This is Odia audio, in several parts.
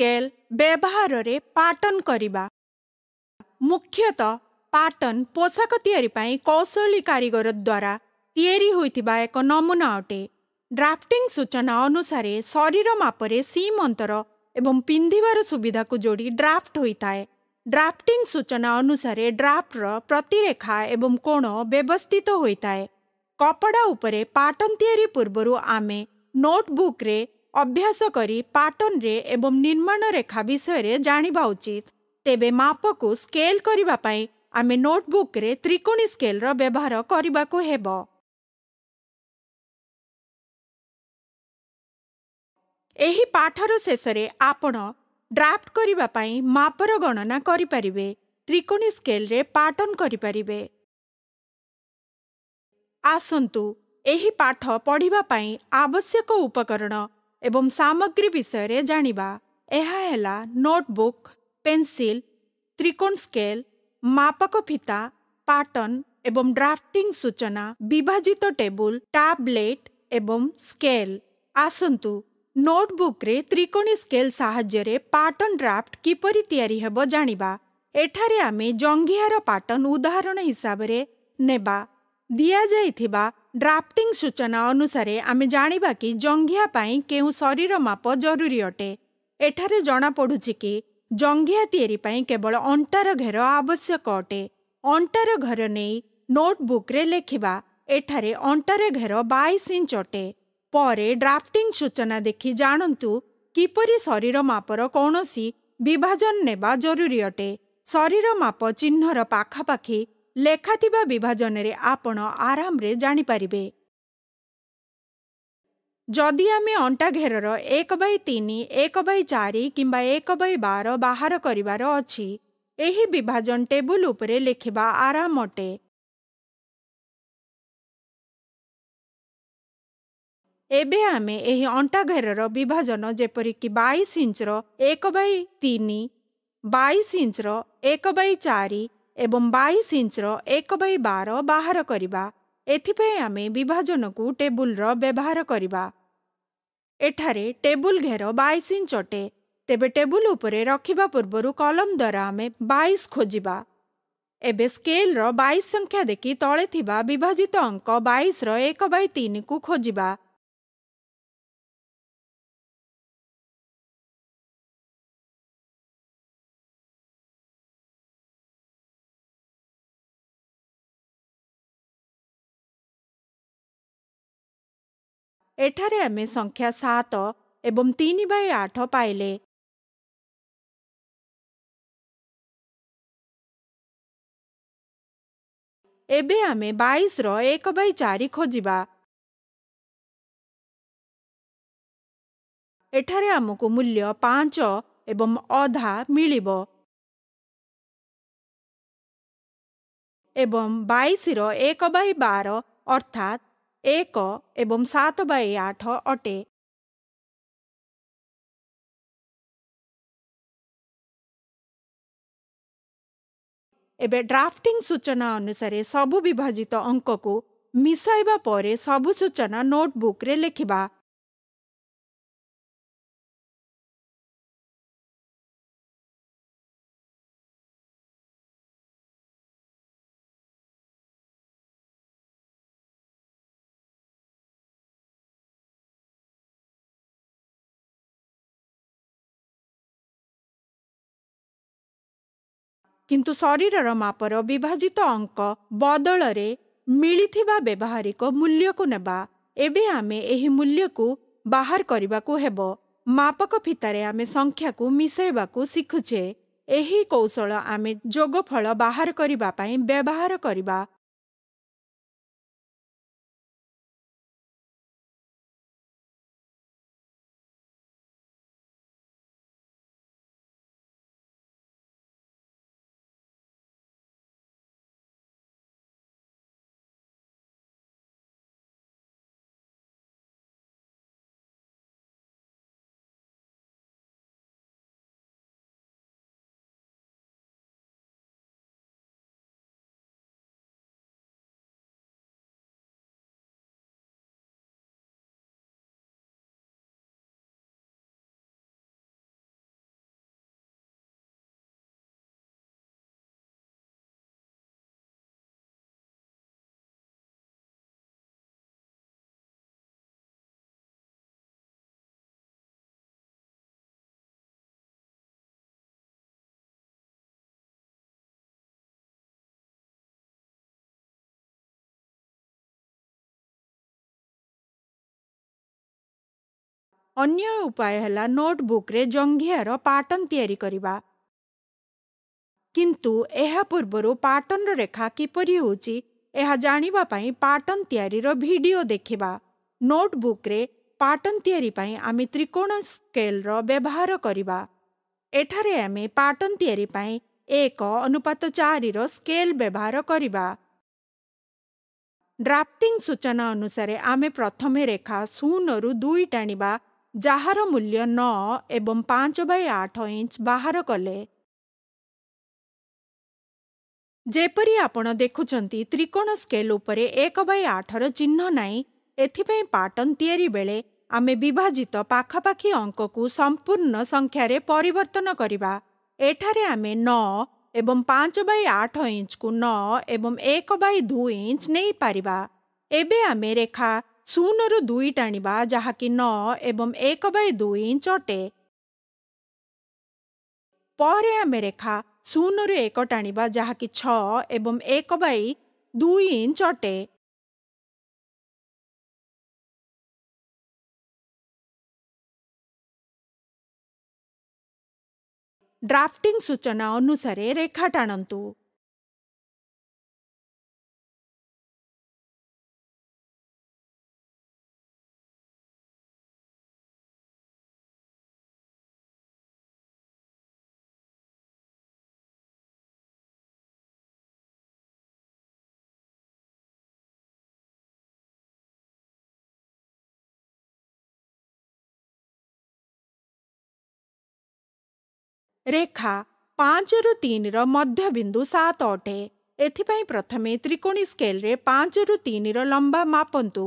ସ୍କେଲ୍ ବ୍ୟବହାରରେ ପାଟର୍ନ କରିବା ମୁଖ୍ୟତଃ ପାଟର୍ନ ପୋଷାକ ତିଆରି ପାଇଁ କୌଶଳୀ କାରିଗର ଦ୍ୱାରା ତିଆରି ହୋଇଥିବା ଏକ ନମୁନା ଅଟେ ଡ୍ରାଫ୍ଟିଂ ସୂଚନା ଅନୁସାରେ ଶରୀର ମାପରେ ସିମ୍ ଅନ୍ତର ଏବଂ ପିନ୍ଧିବାର ସୁବିଧାକୁ ଯୋଡ଼ି ଡ୍ରାଫ୍ଟ ହୋଇଥାଏ ଡ୍ରାଫ୍ଟିଂ ସୂଚନା ଅନୁସାରେ ଡ୍ରାଫ୍ଟର ପ୍ରତିରେଖା ଏବଂ କୋଣ ବ୍ୟବସ୍ଥିତ ହୋଇଥାଏ କପଡ଼ା ଉପରେ ପାଟର୍ନ ତିଆରି ପୂର୍ବରୁ ଆମେ ନୋଟବୁକ୍ରେ ଅଭ୍ୟାସ କରି ପାଟର୍ଣ୍ଣରେ ଏବଂ ନିର୍ମାଣ ରେଖା ବିଷୟରେ ଜାଣିବା ଉଚିତ ତେବେ ମାପକୁ ସ୍କେଲ କରିବା ପାଇଁ ଆମେ ନୋଟ୍ବୁକ୍ରେ ତ୍ରିକୋଣୀ ସ୍କେଲ୍ର ବ୍ୟବହାର କରିବାକୁ ହେବ ଏହି ପାଠର ଶେଷରେ ଆପଣ ଡ୍ରାଫ୍ଟ କରିବା ପାଇଁ ମାପର ଗଣନା କରିପାରିବେ ତ୍ରିକୋଣୀ ସ୍କେଲ୍ରେ ପାଟର୍ଣ୍ଣ କରିପାରିବେ ଆସନ୍ତୁ ଏହି ପାଠ ପଢ଼ିବା ପାଇଁ ଆବଶ୍ୟକ ଉପକରଣ ଏବଂ ସାମଗ୍ରୀ ବିଷୟରେ ଜାଣିବା ଏହା ହେଲା ନୋଟବୁକ୍ ପେନ୍ସିଲ୍ ତ୍ରିକୋଣ ସ୍କେଲ୍ ମାପକ ଫିତା ପାଟର୍ନ ଏବଂ ଡ୍ରାଫ୍ଟିଂ ସୂଚନା ବିଭାଜିତ ଟେବୁଲ ଟାବଲେଟ୍ ଏବଂ ସ୍କେଲ୍ ଆସନ୍ତୁ ନୋଟବୁକ୍ରେ ତ୍ରିକୋଣୀ ସ୍କେଲ୍ ସାହାଯ୍ୟରେ ପାଟର୍ନ ଡ୍ରାଫ୍ଟ କିପରି ତିଆରି ହେବ ଜାଣିବା ଏଠାରେ ଆମେ ଜଙ୍ଘିହାର ପାଟର୍ନ ଉଦାହରଣ ହିସାବରେ ନେବା ଦିଆଯାଇଥିବା ଡ୍ରାଫ୍ଟିଂ ସୂଚନା ଅନୁସାରେ ଆମେ ଜାଣିବା କି ଜଙ୍ଘିଆ ପାଇଁ କେଉଁ ଶରୀର ମାପ ଜରୁରୀ ଅଟେ ଏଠାରେ ଜଣାପଡ଼ୁଛି କି ଜଙ୍ଘିଆ ତିଆରି ପାଇଁ କେବଳ ଅଣ୍ଟାର ଘେର ଆବଶ୍ୟକ ଅଟେ ଅଣ୍ଟାର ଘର ନେଇ ନୋଟବୁକ୍ରେ ଲେଖିବା ଏଠାରେ ଅଣ୍ଟାର ଘେର ବାଇଶ ଇଞ୍ଚ ଅଟେ ପରେ ଡ୍ରାଫ୍ଟିଂ ସୂଚନା ଦେଖି ଜାଣନ୍ତୁ କିପରି ଶରୀର ମାପର କୌଣସି ବିଭାଜନ ନେବା ଜରୁରୀ ଅଟେ ଶରୀର ମାପ ଚିହ୍ନର ପାଖାପାଖି ଲେଖାଥିବା ବିଭାଜନରେ ଆପଣ ଆରାମରେ ଜାଣିପାରିବେ ଯଦି ଆମେ ଅଣ୍ଟା ଘେରର ଏକ ବାଇ ତିନି ଏକ ବାଇ ଚାରି କିମ୍ବା ଏକ ବାଇ ବାର ବାହାର କରିବାର ଅଛି ଏହି ବିଭାଜନ ଟେବୁଲ ଉପରେ ଲେଖିବା ଆରାମ ଅଟେ ଏବେ ଆମେ ଏହି ଅଣ୍ଟା ଘେରର ବିଭାଜନ ଯେପରିକି ବାଇଶ ଇଞ୍ଚର ଏକ ବାଇ ତିନି ବାଇଶ ଇଞ୍ଚର ଏକ ବାଇ ଚାରି ଏବଂ ବାଇଶ ଇଞ୍ଚର ଏକ ବାଇ ବାର ବାହାର କରିବା ଏଥିପାଇଁ ଆମେ ବିଭାଜନକୁ ଟେବୁଲର ବ୍ୟବହାର କରିବା ଏଠାରେ ଟେବୁଲ ଘେର ବାଇଶ ଇଞ୍ଚ ଅଟେ ତେବେ ଟେବୁଲ ଉପରେ ରଖିବା ପୂର୍ବରୁ କଲମ ଦ୍ୱାରା ଆମେ ବାଇଶ ଖୋଜିବା ଏବେ ସ୍କେଲର ବାଇଶ ସଂଖ୍ୟା ଦେଖି ତଳେ ଥିବା ବିଭାଜିତ ଅଙ୍କ ବାଇଶର ଏକ ବାଇ ତିନିକୁ ଖୋଜିବା ଏଠାରେ ଆମେ ସଂଖ୍ୟା ସାତ ଏବଂ ତିନି ବାଇ ଆଠ ପାଇଲେ ଏବେ ଆମେ ବାଇଶର ଏକ ବାଇ ଚାରି ଖୋଜିବା ଏଠାରେ ଆମକୁ ମୂଲ୍ୟ ପାଞ୍ଚ ଏବଂ ଅଧା ମିଳିବ ଏବଂ ବାଇଶର ଏକ ବାଇ ବାର ଅର୍ଥାତ୍ ଏକ ଏବଂ ସାତ ବାଇ ଆଠ ଅଟେ ଏବେ ଡ୍ରାଫ୍ଟିଂ ସୂଚନା ଅନୁସାରେ ସବୁ ବିଭାଜିତ ଅଙ୍କକୁ ମିଶାଇବା ପରେ ସବୁ ସୂଚନା ନୋଟ୍ବୁକ୍ରେ ଲେଖିବା କିନ୍ତୁ ଶରୀରର ମାପର ବିଭାଜିତ ଅଙ୍କ ବଦଳରେ ମିଳିଥିବା ବ୍ୟବହାରିକ ମୂଲ୍ୟକୁ ନେବା ଏବେ ଆମେ ଏହି ମୂଲ୍ୟକୁ ବାହାର କରିବାକୁ ହେବ ମାପକ ଫିତାରେ ଆମେ ସଂଖ୍ୟାକୁ ମିଶାଇବାକୁ ଶିଖୁଛେ ଏହି କୌଶଳ ଆମେ ଯୋଗଫଳ ବାହାର କରିବା ପାଇଁ ବ୍ୟବହାର କରିବା ଅନ୍ୟ ଉପାୟ ହେଲା ନୋଟବୁକ୍ରେ ଜଙ୍ଘିଆର ପାଟର୍ନ ତିଆରି କରିବା କିନ୍ତୁ ଏହା ପୂର୍ବରୁ ପାଟର୍ନର ରେଖା କିପରି ହେଉଛି ଏହା ଜାଣିବା ପାଇଁ ପାଟର୍ନ ତିଆରିର ଭିଡ଼ିଓ ଦେଖିବା ନୋଟବୁକ୍ରେ ପାଟର୍ନ ତିଆରି ପାଇଁ ଆମେ ତ୍ରିକୋଣ ସ୍କେଲ୍ର ବ୍ୟବହାର କରିବା ଏଠାରେ ଆମେ ପାଟର୍ନ ତିଆରି ପାଇଁ ଏକ ଅନୁପାତ ଚାରିର ସ୍କେଲ୍ ବ୍ୟବହାର କରିବା ଡ୍ରାଫ୍ଟିଂ ସୂଚନା ଅନୁସାରେ ଆମେ ପ୍ରଥମେ ରେଖା ଶୂନରୁ ଦୁଇ ଟାଣିବା ଯାହାର ମୂଲ୍ୟ ନଅ ଏବଂ ପାଞ୍ଚ ବାଇ ଆଠ ଇଞ୍ଚ ବାହାର କଲେ ଯେପରି ଆପଣ ଦେଖୁଛନ୍ତି ତ୍ରିକୋଣ ସ୍କେଲ୍ ଉପରେ ଏକ ବାଇ ଆଠର ଚିହ୍ନ ନାହିଁ ଏଥିପାଇଁ ପାଟର୍ଣ୍ଣ ତିଆରି ବେଳେ ଆମେ ବିଭାଜିତ ପାଖାପାଖି ଅଙ୍କକୁ ସମ୍ପୂର୍ଣ୍ଣ ସଂଖ୍ୟାରେ ପରିବର୍ତ୍ତନ କରିବା ଏଠାରେ ଆମେ ନଅ ଏବଂ ପାଞ୍ଚ ବାଇ ଆଠ ଇଞ୍ଚକୁ ନଅ ଏବଂ ଏକ ବାଇ ଦୁଇ ଇଞ୍ଚ ନେଇପାରିବା ଏବେ ଆମେ ରେଖା ଶୂନରୁ ଦୁଇ ଟାଣିବା ଯାହାକି ନଅ ଏବଂ ଏକ ବାଇ ଦୁଇ ଇଞ୍ଚ ଅଟେ ପରେ ଆମେ ରେଖା ଶୂନରୁ ଏକ ଟାଣିବା ଯାହାକି ଛଅ ଏବଂ ଏକ ବାଇ ଦୁଇ ଇଞ୍ଚ ଅଟେ ଡ୍ରାଫ୍ଟିଂ ସୂଚନା ଅନୁସାରେ ରେଖା ଟାଣନ୍ତୁ ରେଖା ପାଞ୍ଚରୁ ତିନିର ମଧ୍ୟ ବିନ୍ଦୁ ସାତ ଅଟେ ଏଥିପାଇଁ ପ୍ରଥମେ ତ୍ରିକୋଣୀ ସ୍କେଲରେ ପାଞ୍ଚରୁ ତିନିର ଲମ୍ବା ମାପନ୍ତୁ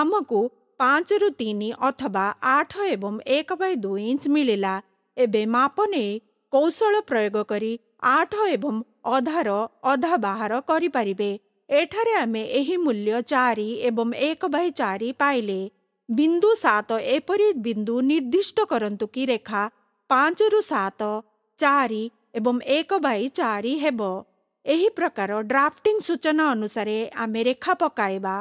ଆମକୁ ପାଞ୍ଚରୁ ତିନି ଅଥବା ଆଠ ଏବଂ ଏକ ବାଇ ଦୁଇ ଇଞ୍ଚ ମିଳିଲା ଏବେ ମାପ ନେଇ କୌଶଳ ପ୍ରୟୋଗ କରି ଆଠ ଏବଂ ଅଧାର ଅଧା ବାହାର କରିପାରିବେ ଏଠାରେ ଆମେ ଏହି ମୂଲ୍ୟ ଚାରି ଏବଂ ଏକ ବାଇ ଚାରି ପାଇଲେ ବିନ୍ଦୁ ସାତ ଏପରି ବିନ୍ଦୁ ନିର୍ଦ୍ଦିଷ୍ଟ କରନ୍ତୁ କି ରେଖା ପାଞ୍ଚରୁ ସାତ ଚାରି ଏବଂ ଏକ ବାଇ ଚାରି ହେବ ଏହି ପ୍ରକାର ଡ୍ରାଫ୍ଟିଂ ସୂଚନା ଅନୁସାରେ ଆମେ ରେଖା ପକାଇବା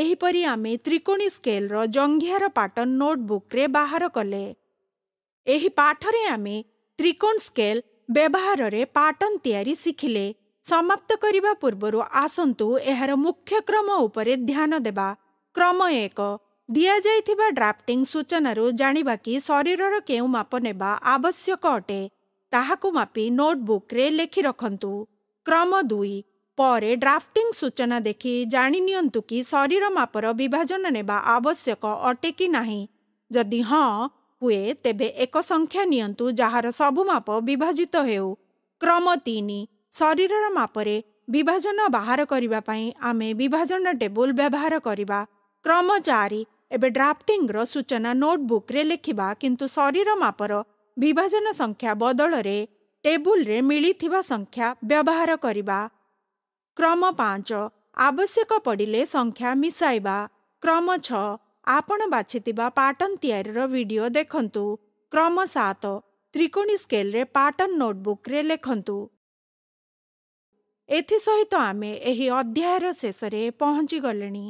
ଏହିପରି ଆମେ ତ୍ରିକୋଣୀ ସ୍କେଲ୍ର ଜଙ୍ଘିଆର ପାଟର୍ନ ନୋଟ୍ବୁକ୍ରେ ବାହାର କଲେ ଏହି ପାଠରେ ଆମେ ତ୍ରିକୋଣ ସ୍କେଲ ବ୍ୟବହାରରେ ପାଟର୍ନ ତିଆରି ଶିଖିଲେ ସମାପ୍ତ କରିବା ପୂର୍ବରୁ ଆସନ୍ତୁ ଏହାର ମୁଖ୍ୟ କ୍ରମ ଉପରେ ଧ୍ୟାନ ଦେବା କ୍ରମ ଏକ ଦିଆଯାଇଥିବା ଡ୍ରାଫ୍ଟିଂ ସୂଚନାରୁ ଜାଣିବା କି ଶରୀରର କେଉଁ ମାପ ନେବା ଆବଶ୍ୟକ ଅଟେ ତାହାକୁ ମାପି ନୋଟ୍ବୁକ୍ରେ ଲେଖି ରଖନ୍ତୁ କ୍ରମ ଦୁଇ ପରେ ଡ୍ରାଫ୍ଟିଂ ସୂଚନା ଦେଖି ଜାଣି ନିଅନ୍ତୁ କି ଶରୀର ମାପର ବିଭାଜନ ନେବା ଆବଶ୍ୟକ ଅଟେ କି ନାହିଁ ଯଦି ହଁ ହୁଏ ତେବେ ଏକ ସଂଖ୍ୟା ନିଅନ୍ତୁ ଯାହାର ସବୁ ମାପ ବିଭାଜିତ ହେଉ କ୍ରମ ତିନି ଶରୀରର ମାପରେ ବିଭାଜନ ବାହାର କରିବା ପାଇଁ ଆମେ ବିଭାଜନ ଟେବୁଲ ବ୍ୟବହାର କରିବା କ୍ରମ ଚାରି ଏବେ ଡ୍ରାଫ୍ଟିଂର ସୂଚନା ନୋଟବୁକ୍ରେ ଲେଖିବା କିନ୍ତୁ ଶରୀର ମାପର ବିଭାଜନ ସଂଖ୍ୟା ବଦଳରେ ଟେବୁଲରେ ମିଳିଥିବା ସଂଖ୍ୟା ବ୍ୟବହାର କରିବା କ୍ରମ ପାଞ୍ଚ ଆବଶ୍ୟକ ପଡ଼ିଲେ ସଂଖ୍ୟା ମିଶାଇବା କ୍ରମ ଛଅ ଆପଣ ବାଛିଥିବା ପାଟର୍ନ ତିଆରିର ଭିଡ଼ିଓ ଦେଖନ୍ତୁ କ୍ରମ ସାତ ତ୍ରିକୋଣୀ ସ୍କେଲରେ ପାଟର୍ନ ନୋଟବୁକ୍ରେ ଲେଖନ୍ତୁ ଏଥିସହିତ ଆମେ ଏହି ଅଧ୍ୟାୟର ଶେଷରେ ପହଞ୍ଚିଗଲେଣି